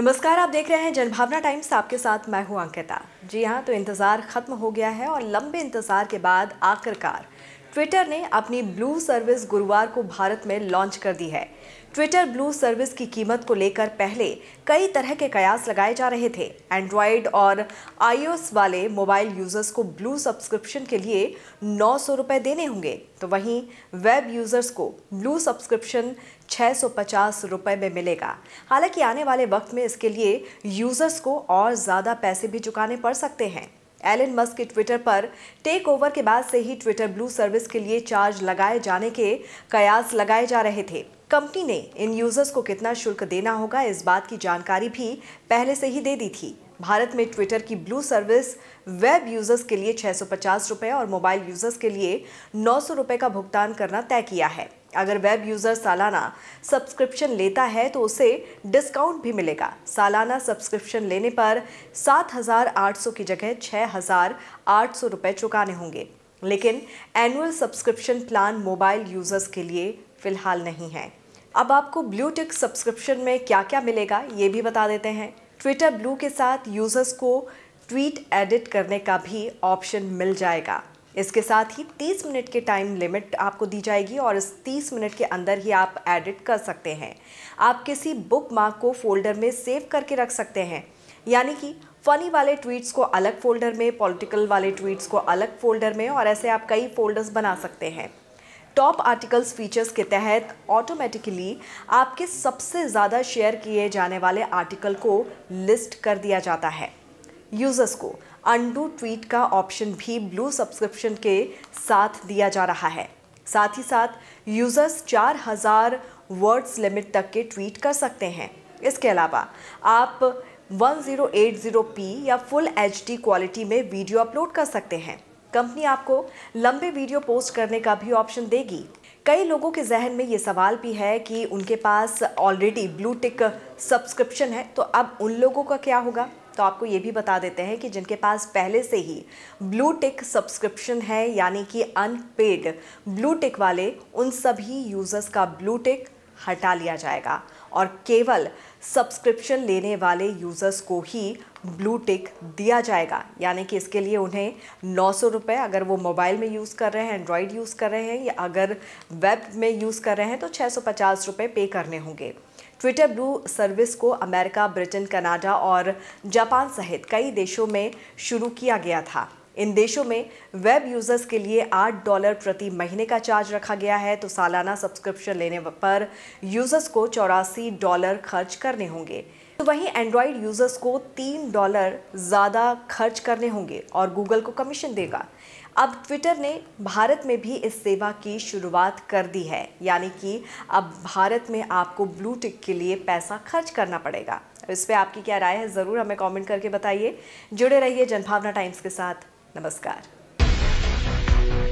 नमस्कार आप देख रहे हैं जनभावना टाइम्स आपके साथ मैं हूं अंकिता जी हां तो इंतज़ार ख़त्म हो गया है और लंबे इंतज़ार के बाद आखिरकार ट्विटर ने अपनी ब्लू सर्विस गुरुवार को भारत में लॉन्च कर दी है ट्विटर ब्लू सर्विस की कीमत को लेकर पहले कई तरह के कयास लगाए जा रहे थे एंड्रॉयड और आईओएस वाले मोबाइल यूजर्स को ब्लू सब्सक्रिप्शन के लिए नौ सौ रुपये देने होंगे तो वहीं वेब यूजर्स को ब्लू सब्सक्रिप्शन छः सौ पचास रुपये में मिलेगा हालांकि आने वाले वक्त में इसके लिए यूजर्स को और ज़्यादा पैसे भी चुकाने पड़ सकते हैं एलन मस्क के ट्विटर पर टेक ओवर के बाद से ही ट्विटर ब्लू सर्विस के लिए चार्ज लगाए जाने के कयास लगाए जा रहे थे कंपनी ने इन यूजर्स को कितना शुल्क देना होगा इस बात की जानकारी भी पहले से ही दे दी थी भारत में ट्विटर की ब्लू सर्विस वेब यूजर्स के लिए 650 रुपए और मोबाइल यूजर्स के लिए नौ सौ रुपए का भुगतान करना तय किया है अगर वेब यूज़र सालाना सब्सक्रिप्शन लेता है तो उसे डिस्काउंट भी मिलेगा सालाना सब्सक्रिप्शन लेने पर 7,800 की जगह 6,800 रुपए चुकाने होंगे लेकिन annual subscription plan mobile users के लिए फ़िलहाल नहीं है अब आपको ब्लू टिक सब्सक्रिप्शन में क्या क्या मिलेगा ये भी बता देते हैं ट्विटर ब्लू के साथ यूज़र्स को ट्वीट एडिट करने का भी ऑप्शन मिल जाएगा इसके साथ ही 30 मिनट के टाइम लिमिट आपको दी जाएगी और इस 30 मिनट के अंदर ही आप एडिट कर सकते हैं आप किसी बुक मार्क को फोल्डर में सेव करके रख सकते हैं यानी कि फ़नी वाले ट्वीट्स को अलग फोल्डर में पॉलिटिकल वाले ट्वीट्स को अलग फोल्डर में और ऐसे आप कई फोल्डर्स बना सकते हैं टॉप आर्टिकल्स फीचर्स के तहत ऑटोमेटिकली आपके सबसे ज़्यादा शेयर किए जाने वाले आर्टिकल को लिस्ट कर दिया जाता है यूज़र्स को अंडू ट्वीट का ऑप्शन भी ब्लू सब्सक्रिप्शन के साथ दिया जा रहा है साथ ही साथ यूज़र्स 4000 वर्ड्स लिमिट तक के ट्वीट कर सकते हैं इसके अलावा आप 1080p या फुल एच क्वालिटी में वीडियो अपलोड कर सकते हैं कंपनी आपको लंबे वीडियो पोस्ट करने का भी ऑप्शन देगी कई लोगों के जहन में ये सवाल भी है कि उनके पास ऑलरेडी ब्लू टिक सब्सक्रिप्शन है तो अब उन लोगों का क्या होगा तो आपको ये भी बता देते हैं कि जिनके पास पहले से ही ब्लू टिक सब्सक्रिप्शन है यानी कि अनपेड ब्लू टिक वाले उन सभी यूज़र्स का ब्लू टिक हटा लिया जाएगा और केवल सब्सक्रिप्शन लेने वाले यूज़र्स को ही ब्लू टिक दिया जाएगा यानी कि इसके लिए उन्हें नौ सौ रुपये अगर वो मोबाइल में यूज़ कर रहे हैं एंड्रॉयड यूज़ कर रहे हैं या अगर वेब में यूज़ कर रहे हैं तो छः सौ पचास रुपये पे करने होंगे ट्विटर ब्लू सर्विस को अमेरिका ब्रिटेन कनाडा और जापान सहित कई देशों में शुरू किया गया था इन देशों में वेब यूज़र्स के लिए आठ डॉलर प्रति महीने का चार्ज रखा गया है तो सालाना सब्सक्रिप्शन लेने पर यूज़र्स को चौरासी डॉलर खर्च करने होंगे तो वहीं एंड्रॉयड यूज़र्स को तीन डॉलर ज़्यादा खर्च करने होंगे और गूगल को कमीशन देगा अब ट्विटर ने भारत में भी इस सेवा की शुरुआत कर दी है यानी कि अब भारत में आपको ब्लू टिक के लिए पैसा खर्च करना पड़ेगा इस पर आपकी क्या राय है ज़रूर हमें कमेंट करके बताइए जुड़े रहिए जनभावना टाइम्स के साथ नमस्कार